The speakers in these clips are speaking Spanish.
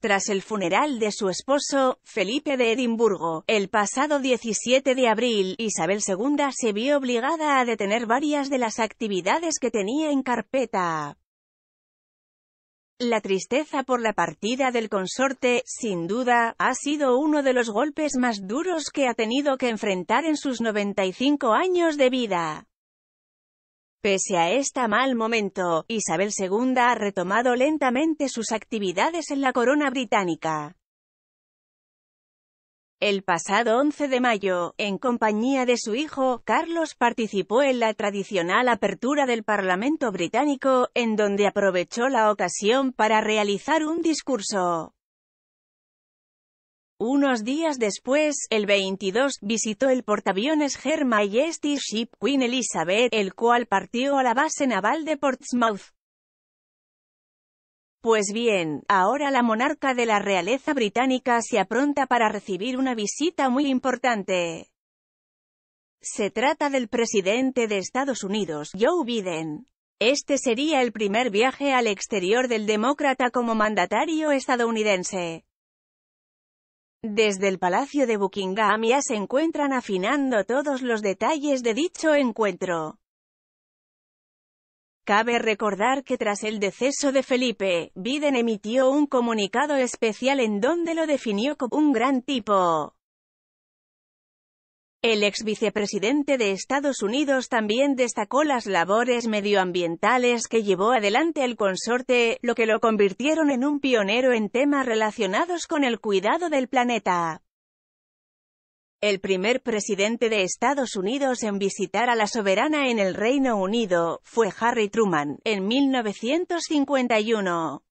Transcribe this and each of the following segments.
tras el funeral de su esposo, Felipe de Edimburgo. El pasado 17 de abril, Isabel II se vio obligada a detener varias de las actividades que tenía en carpeta. La tristeza por la partida del consorte, sin duda, ha sido uno de los golpes más duros que ha tenido que enfrentar en sus 95 años de vida. Pese a este mal momento, Isabel II ha retomado lentamente sus actividades en la corona británica. El pasado 11 de mayo, en compañía de su hijo, Carlos participó en la tradicional apertura del Parlamento británico, en donde aprovechó la ocasión para realizar un discurso. Unos días después, el 22, visitó el portaaviones Her este Ship Queen Elizabeth, el cual partió a la base naval de Portsmouth. Pues bien, ahora la monarca de la realeza británica se apronta para recibir una visita muy importante. Se trata del presidente de Estados Unidos, Joe Biden. Este sería el primer viaje al exterior del demócrata como mandatario estadounidense. Desde el Palacio de Buckingham ya se encuentran afinando todos los detalles de dicho encuentro. Cabe recordar que tras el deceso de Felipe, Biden emitió un comunicado especial en donde lo definió como un gran tipo. El ex vicepresidente de Estados Unidos también destacó las labores medioambientales que llevó adelante el consorte, lo que lo convirtieron en un pionero en temas relacionados con el cuidado del planeta. El primer presidente de Estados Unidos en visitar a la soberana en el Reino Unido, fue Harry Truman, en 1951.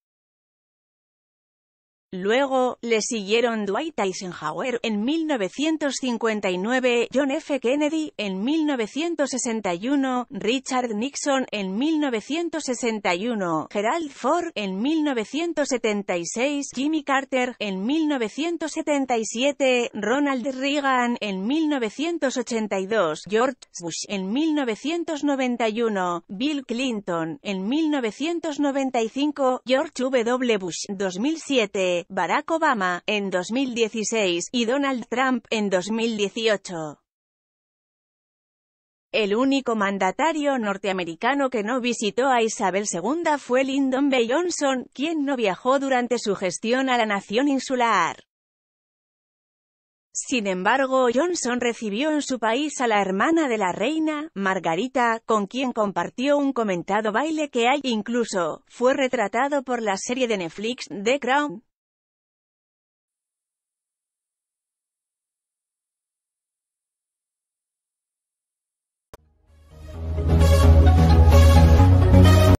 Luego, le siguieron Dwight Eisenhower en 1959, John F. Kennedy en 1961, Richard Nixon en 1961, Gerald Ford en 1976, Jimmy Carter en 1977, Ronald Reagan en 1982, George Bush en 1991, Bill Clinton en 1995, George W. Bush 2007, Barack Obama en 2016 y Donald Trump en 2018. El único mandatario norteamericano que no visitó a Isabel II fue Lyndon B. Johnson, quien no viajó durante su gestión a la nación insular. Sin embargo, Johnson recibió en su país a la hermana de la reina, Margarita, con quien compartió un comentado baile que hay, incluso, fue retratado por la serie de Netflix, The Crown.